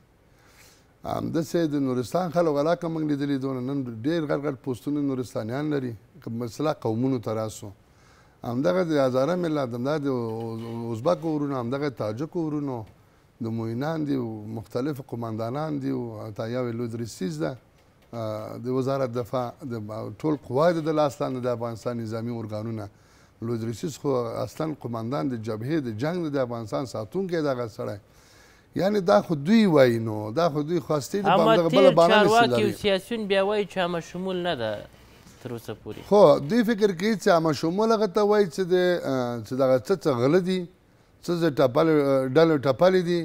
همداسې د نورستان خلک علاقه موږ لیدلی دونه نن ډېر غټ غټ پوستونه نورستانیان لري مسله قومونو ته راسو همدغه د هزاره ملت همدغه د ازبکو ورونو همدغه تاجکو ورونو د موینان دي مختلف قماندانان دي او حتی یو لودریسیز ده د وزارت دفاع د ټول قواعد د لاستان د افغانستان نظامی ارګانونه لودریسیس خو اصلا قماندان د جبهه د جنگ د افغانستان ساتونکي دغه سړی یعنی دا خو دوی وای نو دا خو دوی خواستی د بل بل باندې چارواکي سیاسيون بیا وای چې هم شمول نه ده تر اوسه پورې خو دوی فکر کوي چې هم شمول هغه ته وای چې د چې دغه څه غل دي څه ټاپل ډل ټاپل دي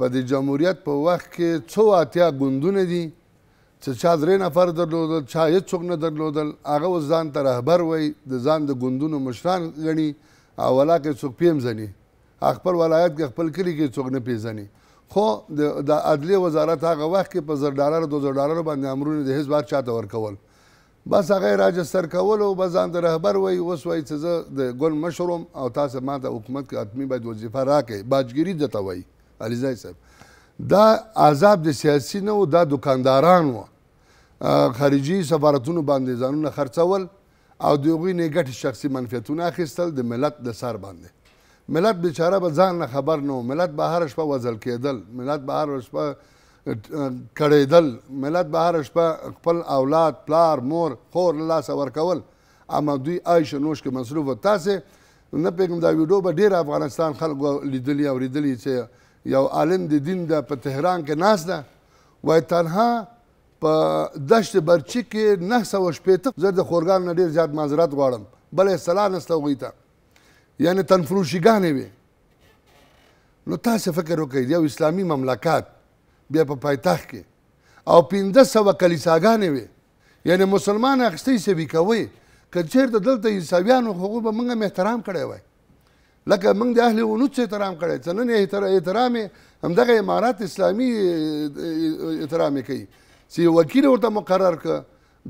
په د جمهوریت په وخت کې څو اتیا ګوندونه دي چې چا درې نفر درلودل چا هیڅوک نه درلودل هغه اوس ځان ته رهبر وای د ځان د ګوندونو مشران غني او ولاکې څوک پیم ځني خپل ولایت کې خپل کلی کې څوک نه پیژني خو د عدلیه وزارت هغه وخت کې په زر ډالر دو زر ډالر باندې امرونه د هیڅ بار چاته ورکول بس هغه راجستر کول او بزان د رهبر وای اوس وای چې زه د ګوند مشروم او تاسو ماته حکومت کې حتمی باید وظیفه راکې باجګری دته وای علیزای صاحب دا عذاب د سیاسي نه دا دکانداران وو خارجي سفارتونو باندې ځانونه خرڅول او د هغوی نه ګټې شخصي منفیتونه اخیستل د ملت د سر باندې ملت بیچاره به ځان نه خبر نه ملت به هره شپه وزل کېدل ملت به هره شپه کړېدل ملت به هره شپه خپل اولاد پلار مور خور له لاسه ورکول اما دوی عیش نوش کې مصروف و تاسې نه پوهېږم دا ویډیو به ډېر افغانستان خلکو لیدلی او اورېدلی چې یو عالم د دین د په تهران کې ناس ده وای تنها په دشت برچی کې 960 زر د خورګان نه ډیر زیات معذرت غواړم بلې سلام نسته وغوی ته یعنی تنفروشیګانې وي نو تاسو فکر وکړئ یو اسلامي مملکات بیا په پایتخت کې او 1500 کلیساګانې وي یعنی مسلمان اخستې سوي کوي که چېرته دلته عیسویانو هغوی به موږ احترام کړی وای لکه موږ د اهل ونوت احترام کړی چې نن احترام همدغه امارات اسلامي احترام کوي چې وکیل ورته مقرر کړ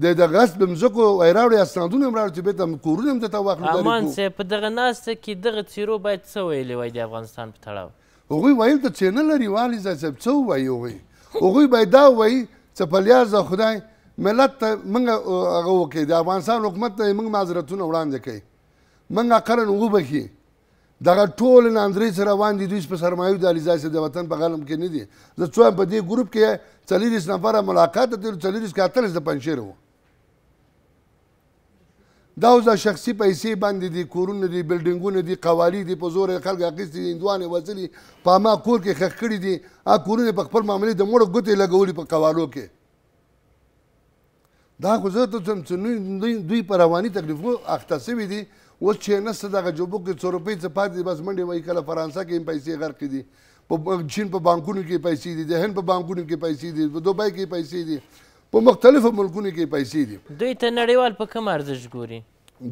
د د غصب مزکو وایراوړي اسنادونه امراړ چې به د کورونه هم ته واخلو امان سه په دغه ناسته کې دغه چیرو باید څه ویلې وای د افغانستان په تړاو هغوی ویل ته چې نه لري والي ځب څه وایي هغوی هغوی باید دا وایي چې په لیاز خدای ملت ته موږ هغه وکړي د افغانستان حکومت ته موږ معذرتونه وړاندې کړي موږ قرن وبخي دغه ټول ناندري سره روان دي دوی په سرمایو د الیزای سره د وطن په غلم کې نه دي زه څو په دې ګروپ کې څلریس نفره ملاقات ته څلریس کاتل د پنځیر وو دا اوس د شخصي پیسې باندې دي کورونه دي بلډینګونه دي قوالي دي په زور خلک اخیستي دي هندوانې وزلي په ما کور کې خښ کړي دي هغه کورونه په خپل معاملې د موړو ګوتې لګولي په قوالو کې دا خو زه ته دوی په رواني تکلیفو اخته سوي دي و چې نه صدقه جوبو کې 100 روپۍ څه پاتې بس منډه وای کله فرانسه کې پیسې غرق دي په چین په بانکونو کې پیسې دي د هند په بانکونو کې پیسې دي په دوبۍ کې پیسې دي په مختلفو ملکونو کې پیسې دي دوی ته نړیوال په کوم ارزښت ګوري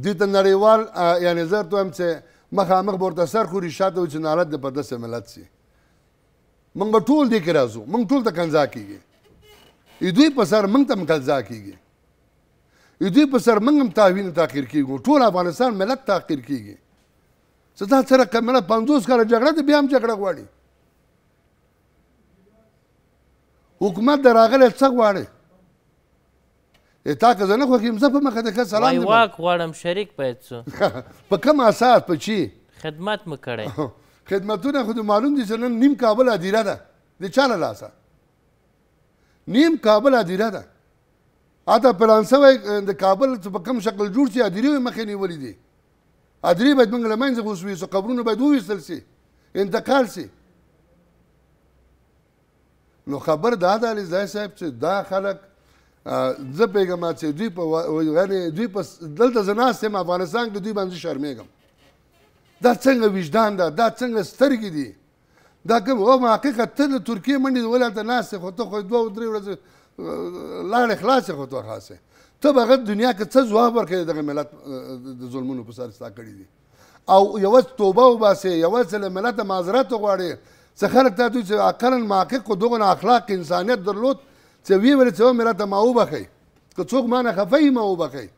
دوی ته نړیوال یعنی زر ته هم چې مخامخ ورته سر خوري شاته و چې نارد د پردس ملت سي موږ به ټول دې کې راځو موږ ټول ته کنځا کیږي دوی په سر موږ ته هم کنځا کیږي دوی په سر منګم تاوین تاخير کیږي ټول افغانستان ملت تاخير کیږي زدا سره کمنه 50 کال جګړه ته بیا هم جګړه غواړي حکومت دراغله څه غواړي تا که زه نه خوښیم زه په مخه د ښه سلام دی واک غواړم شریک باید څو په کوم اساس په چی خدمت م کړی خدمتونه خو معلوم دي چې نن نیم کابل ادیره ده د چا له لاسه نیم کابل ادیره ده اته پلان سوی د کابل په کم شکل جوړ شي ادری مخې نیولې دي ادری باید موږ له منځه وسوي سو قبرونه باید وویستل شي انتقال شي نو خبر دا ده علي زای صاحب چې دا خلک زه پیغام چې دوی په غني دوی په دلته زناستم افغانستان کې دوی باندې شرمېږم دا څنګه وجدان ده دا څنګه سترګې دي دا کوم او ما حقیقت ته ترکیه منډي ولته ناس خو ته خو دوه درې ورځې لاړې خلاصې خو تو خاصه ته بغیر دنیا کې څه ځواب ورکړي دغه ملت د ظلمونو په سر ستا کړی دي او یو توبه وباسي یو ځل ملت معذرت وغواړي څه خلک ته دوی چې عقلن محقق خو دغه اخلاق انسانیت درلود چې وی ویل چې ملت ما وبخي که څوک مانه خفه ما وبخي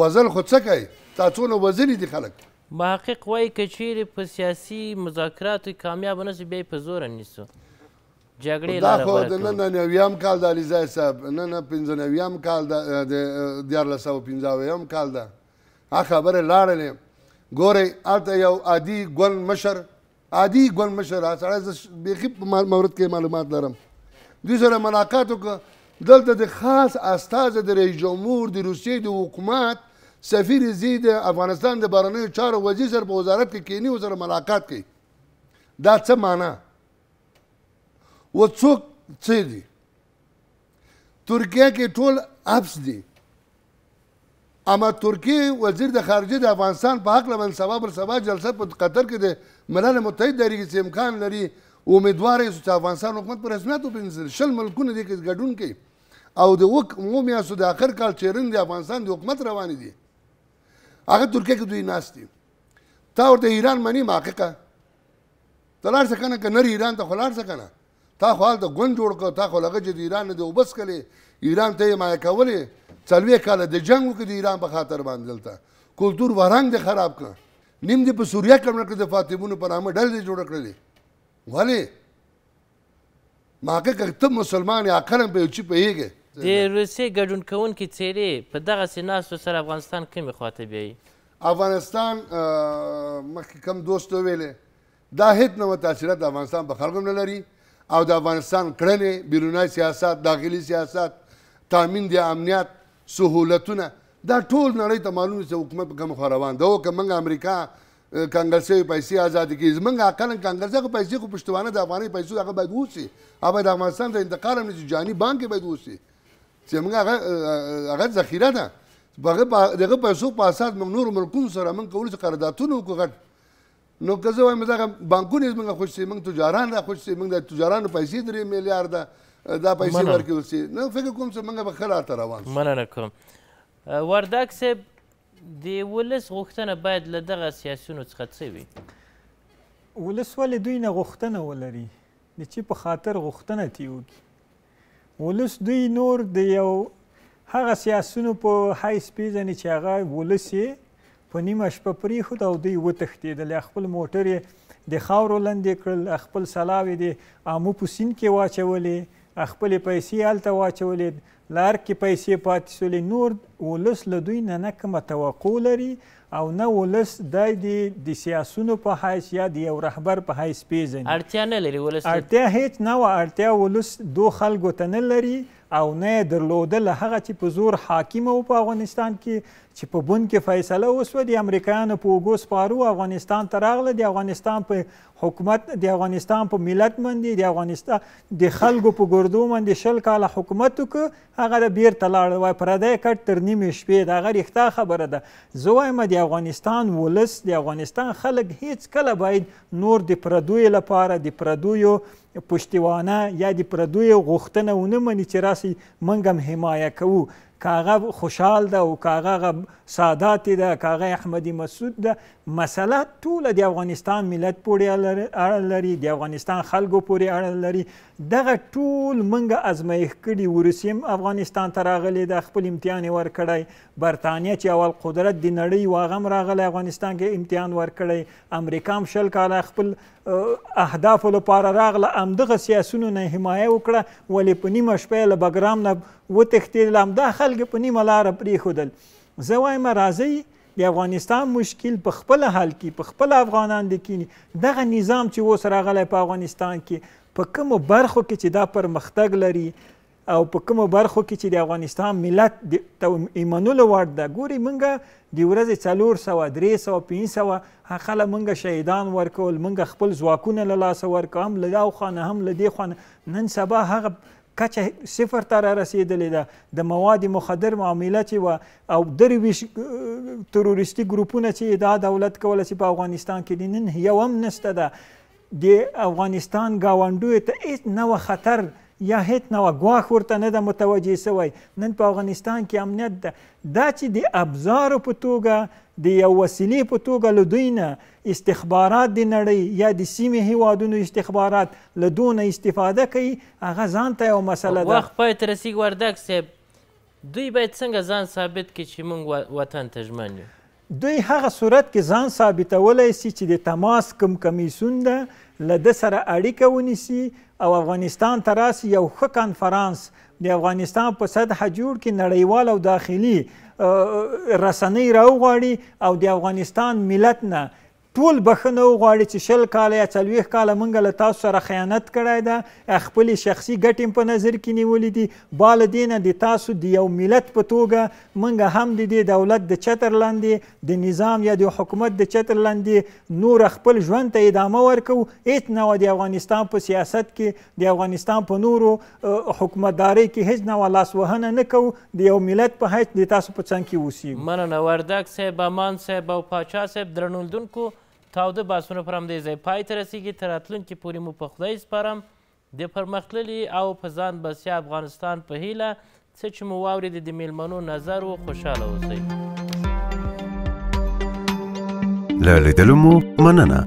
وزل خو څه کوي تا څونه وزلی دي خلک محقق وایي که چیرې په سیاسي مذاکراتو کامیاب نه بیا په زور نیسو جګړې دا خو د نن نویام کال د علیزای صاحب نن پنځه نویام کال د دیارلس او پنځاویم کال ده ا خبره لاړلې ګورې الته یو عادي ګل مشر عادي ګل مشر سره بیخي په مورد کې معلومات لرم دوی سره ملاقات وکړه دلته د خاص استاد د رئیس جمهور د روسیې د حکومت سفیر زید افغانستان د بارنیو چارو وزیر سره په وزارت کې کینی وزیر ملاقات کوي دا څه معنی و څوک څه دي ترکیه کې ټول اپس دي اما ترکیه وزیر د خارجه د افغانستان په حق لمن سبا بر سبا جلسه په قطر کې د ملل متحد دریږي چې امکان لري امیدوار یو چې افغانستان حکومت پر رسمیت وپنځل شل ملکونه دي کې ګډون کوي او د وک مو میاسو د اخر کال چیرن د افغانستان د حکومت روان دي هغه ترکیه کې دوی ناس دي تا ورته ایران منی محققه تلار څه کنه کنه ایران ته خلار څه کنه تا خو هلته ګوند جوړ کړ تا خو لږه چې د ایران نه دې اوبه څکلې ایران ته یې مایه کولې څلوېښت کاله د جنګ وکړې د ایران په خاطر باندې دلته کلتور فرهنګ دې خراب کړ نیم دې په سوریه کې مړ کړ د فاطمونو په نامه ډل دې جوړ کړلې ولې ما که ته مسلمان یا عقل په یو چی پوهېږې د روسیې ګډون کوونکي څېرې په دغسې ناستو سره افغانستان کومې خواته بیایي افغانستان مخکې کم دوست ویلې دا هیڅ نه متاثره د افغانستان په خلکو نه لري او د افغانستان کړنې بیرونی سیاست داخلي سیاست تامین د امنیت سهولتونه دا ټول نړۍ ته معلوم چې حکومت په کوم خوا روان ده او که موږ امریکا کانګرسي پیسې آزاد کی زمنګ اقل کانګرسي کو پیسې کو پښتوانه د افغاني پیسو هغه باید ووسی هغه د افغانستان ته انتقال هم نشي جاني بانک باید ووسی چې موږ هغه هغه ذخیره ده هغه دغه پیسو په اساس موږ نور ملکونو سره موږ کولای شو قراردادونه وکړو نو که زه وایم دغه بانکونه زموږ خوښ سي موږ تجاران را خوښ سي موږ د تجارانو پیسې درې میلیارده دا پیسې ورکول سي نو فکر کوم چې موږ به ښه راته روان شو مننه کوم وردک صاحب د ولس غوښتنه باید له دغه سیاسیونو څخه څه وي ولس ولې دوی نه غوښتنه ولري د چې په خاطر غوښتنه ترې وکړي ولس دوی نور د یو هغه سیاسونو په حیث پېژني چې هغه ولس یې په نیمه شپه پرېښود او دوی وتښتېدل خپل موټر یې د خاورو لاندې کړل خپل سلاوې د آمو په سیند کې واچولې خپلې پیسې هلته واچولې لار کې پیسې پاتې سولې نور ولس له دوی نه نه کومه توقع لري او نه ولس دای د د سیاسونو په حیث یا د یو رهبر په حیث پېژني اړتیا نه لري ولس اړتیا هیڅ نه وه اړتیا ولس دو خلکو ته نه لري او نه درلودل هغه چې په زور حاکم او په افغانستان کې چې په بون کې فیصله وسوه د امریکایانو په اوګو سپارو افغانستان ته راغله د افغانستان په حکومت د افغانستان په ملت باندې د افغانستان د خلکو په ګردو باندې شل کاله حکومت وکړه هغه د بیرته لاړه وای پردی کټ تر نیمې شپې د هغه رښتا خبره ده زه وایم د افغانستان ولس د افغانستان خلک هیڅ کله باید نور د پردوی لپاره د پردویو پشتیوانه یا د پردوی غوښتنه ونه مني چې راسي موږ هم حمایه کوو کاغه خوشحال ده او کاغه سادات ده کاغه احمدی مسعود ده مسله ټول د افغانستان ملت پورې اړه لري د افغانستان خلکو پورې اړه لري دغه ټول منګه ازمایښ کړي ورسیم افغانستان ته راغلی د خپل امتحان ورکړی برتانیا چې اول قدرت د نړۍ واغم راغلی افغانستان کې امتحان ورکړی امریکا هم شل کاله خپل اهداف لپاره راغله امدغه سیاسونو نه حمایه وکړه ولې په نیمه شپه له بګرام نه وتښتېدل همدا خلک په نیمه لاره پرېښودل زه وایم راځئ د افغانستان مشکل په خپل حل کې په خپل افغانان د کینی دغه نظام چې اوس راغلی په افغانستان کې په کومو برخو کې چې دا پرمختګ لري او په کومو برخو کې چې د افغانستان ملت ته ایمانولو وړ ده ګوري مونږ د ورځې څلور سوه درې سوه پنځه سوه هغه مونږ شهیدان ورکول مونږ خپل ځواکونه له لاسه ورکړه هم له دا خوانه هم له دې خوانه نن سبا هغه کچه صفر ته را رسېدلې ده د مواد مخدر معامله چې وه او درویشت تروریستي ګروپونه چې دا دولت کوله چې په افغانستان کې دي نن یو هم نسته ده د افغانستان ګاونډیو ته هیڅ نوه خطر یا هیڅ نو غواخ ورته نه د متوجه سوی نن په افغانستان کې امنیت ده دا چې د ابزارو په توګه د یو وسیلې په توګه له دوی نه استخبارات د نړۍ یا د سیمې هیوادونو استخبارات له دونه استفاده کوي هغه ځان ته یو مسله ده وخت پای ته رسیږ وردک صاحب دوی باید څنګه ځان ثابت کړي چې موږ وطن ته ژمن یو دوی هغه صورت کې ځان ثابتولی سي چې د تماس کم کمیسون ده له ده سره اړیکه ونیسي او افغانستان ته راسي یو ښه کانفرانس د افغانستان په سطحه جوړ کې نړیوال او داخلي رسنۍ راوغواړي او د افغانستان ملت نه ټول بخنه وغواړي چې شل کال یا څلوېښت کاله موږ له تاسو سره خیانت کړی ده یا خپلې شخصي ګټې په نظر کې نیولې دي بال دې نه د تاسو د یو ملت په توګه موږ هم د دې دولت د چتر لاندې د نظام یا د حکومت د چتر لاندې نور خپل ژوند ته ادامه ورکو هېڅ نه د افغانستان په سیاست کې د افغانستان په نورو حکومتدارۍ کې هیڅ نه لاس وهنه نه کوو د یو ملت په حیث د تاسو په څنګ کې اوسیږو مننه وردک صاحب امان صاحب او پاچا صاحب درنولدونکو تاوده باسونه پر همدې ځای پای ته رسیږي تر راتلونکي پورې مو په خدای سپارم د پرمختللي او په ځان بسیا افغانستان په هیله څه چې مو واورېدې د میلمنو نظر و خوشحاله اوسئ له لیدلو مو مننه